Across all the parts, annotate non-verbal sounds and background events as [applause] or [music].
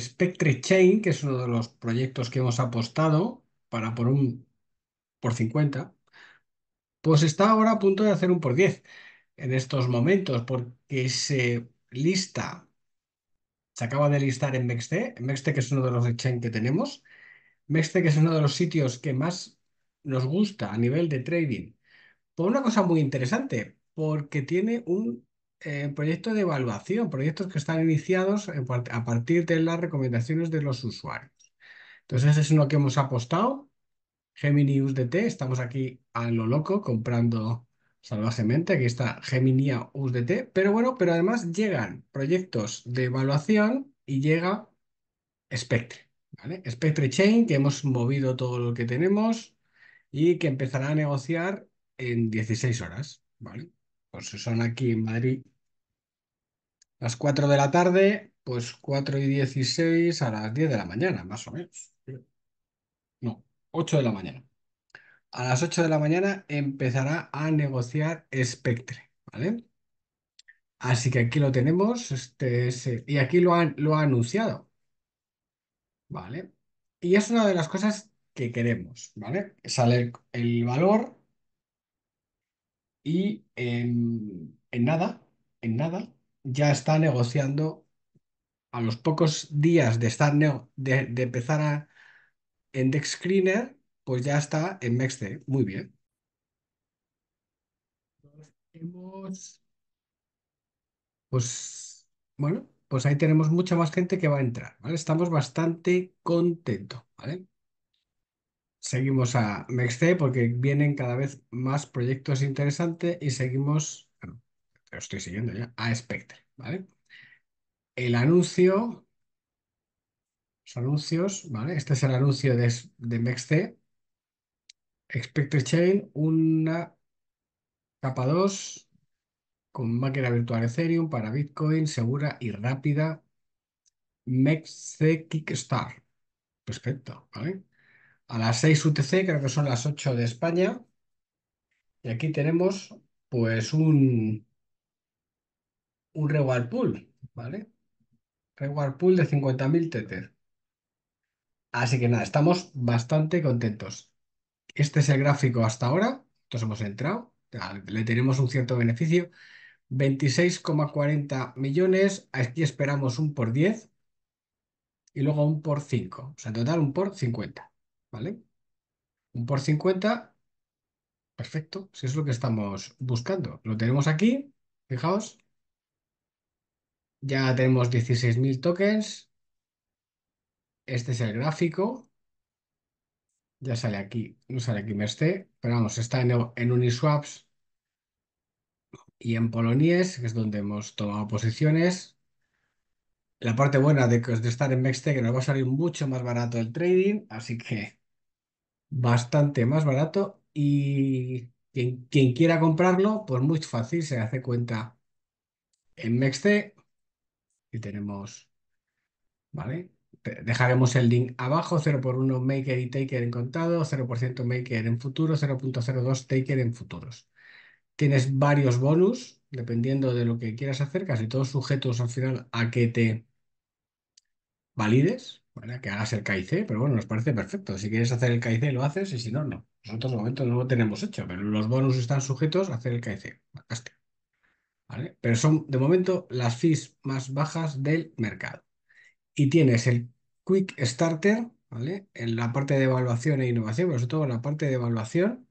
Spectre Chain, que es uno de los proyectos que hemos apostado para por un por 50, pues está ahora a punto de hacer un por 10 en estos momentos, porque se lista, se acaba de listar en Mexte, Mexte que es uno de los Chain que tenemos, Mexte que es uno de los sitios que más nos gusta a nivel de trading, por una cosa muy interesante, porque tiene un eh, proyectos de evaluación, proyectos que están iniciados a partir de las recomendaciones de los usuarios. Entonces, es uno que hemos apostado. Gemini USDT, estamos aquí a lo loco comprando salvajemente. Aquí está Gemini USDT, pero bueno, pero además llegan proyectos de evaluación y llega Spectre, ¿vale? Spectre Chain, que hemos movido todo lo que tenemos y que empezará a negociar en 16 horas, ¿vale? Por pues si son aquí en Madrid las 4 de la tarde, pues 4 y 16 a las 10 de la mañana, más o menos. No, 8 de la mañana. A las 8 de la mañana empezará a negociar Spectre, ¿vale? Así que aquí lo tenemos, este, y aquí lo lo ha anunciado, ¿vale? Y es una de las cosas que queremos, ¿vale? Sale el valor y en, nada, en nada, ya está negociando a los pocos días de, estar de, empezar a en pues ya está en Mexte. Muy bien. Pues bueno, pues ahí tenemos mucha más gente que va a entrar, ¿vale? Estamos bastante contentos, ¿vale? seguimos a Mexte porque vienen cada vez más proyectos interesantes y seguimos, lo estoy siguiendo ya, a Spectre, ¿vale? El anuncio, los anuncios, ¿vale? Este es el anuncio de, de Mexte. Spectre Chain, una capa 2 con máquina virtual Ethereum para Bitcoin, segura y rápida. MEXC Kickstart. Perfecto, ¿vale? a las 6 UTC, creo que son las 8 de España. Y aquí tenemos pues un, un reward pool, ¿vale? Reward pool de 50.000 Tether. Así que nada, estamos bastante contentos. Este es el gráfico hasta ahora. Entonces hemos entrado, le tenemos un cierto beneficio. 26,40 millones, aquí esperamos un por 10 y luego un por 5, o sea, en total un por 50. ¿vale? Un por 50, perfecto, si es lo que estamos buscando. Lo tenemos aquí, fijaos. Ya tenemos 16.000 tokens. Este es el gráfico. Ya sale aquí, no sale aquí Merced, pero vamos, está en, en Uniswaps y en Polonies, que es donde hemos tomado posiciones. La parte buena de, de estar en Mexte que nos va a salir mucho más barato el trading, así que bastante más barato y quien, quien quiera comprarlo, pues muy fácil, se hace cuenta en MexC e y tenemos, ¿vale? Dejaremos el link abajo, 0x1 Maker y Taker en contado, 0% Maker en futuro, 0.02 Taker en futuros. Tienes varios bonus, dependiendo de lo que quieras hacer, casi todos sujetos al final a que te valides, que hagas el KIC, pero bueno, nos parece perfecto. Si quieres hacer el KIC, lo haces y si no, no. Nosotros de momento no lo tenemos hecho, pero los bonus están sujetos a hacer el KIC. ¿Vale? Pero son de momento las fees más bajas del mercado. Y tienes el Quick Starter, ¿vale? En la parte de evaluación e innovación, pero sobre todo en la parte de evaluación,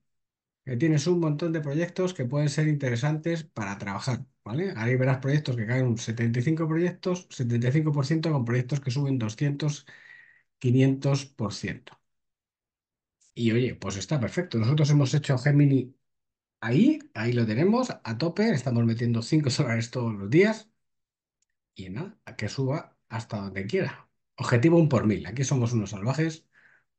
que tienes un montón de proyectos que pueden ser interesantes para trabajar. Ahí verás proyectos que caen un 75 proyectos, 75% con proyectos que suben 200, 500%. Y oye, pues está perfecto. Nosotros hemos hecho Gemini ahí, ahí lo tenemos a tope, estamos metiendo 5 [laughs] dólares todos los días y nada, que suba hasta donde quiera. Objetivo 1 por mil, aquí somos unos salvajes,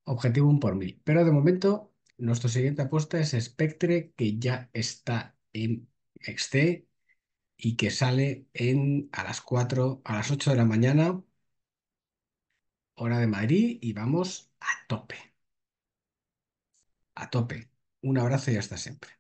objetivo 1 por mil. Pero de momento, nuestra siguiente apuesta es Spectre, que ya está en XT y que sale en, a las 4, a las 8 de la mañana, hora de Madrid, y vamos a tope. A tope. Un abrazo y hasta siempre.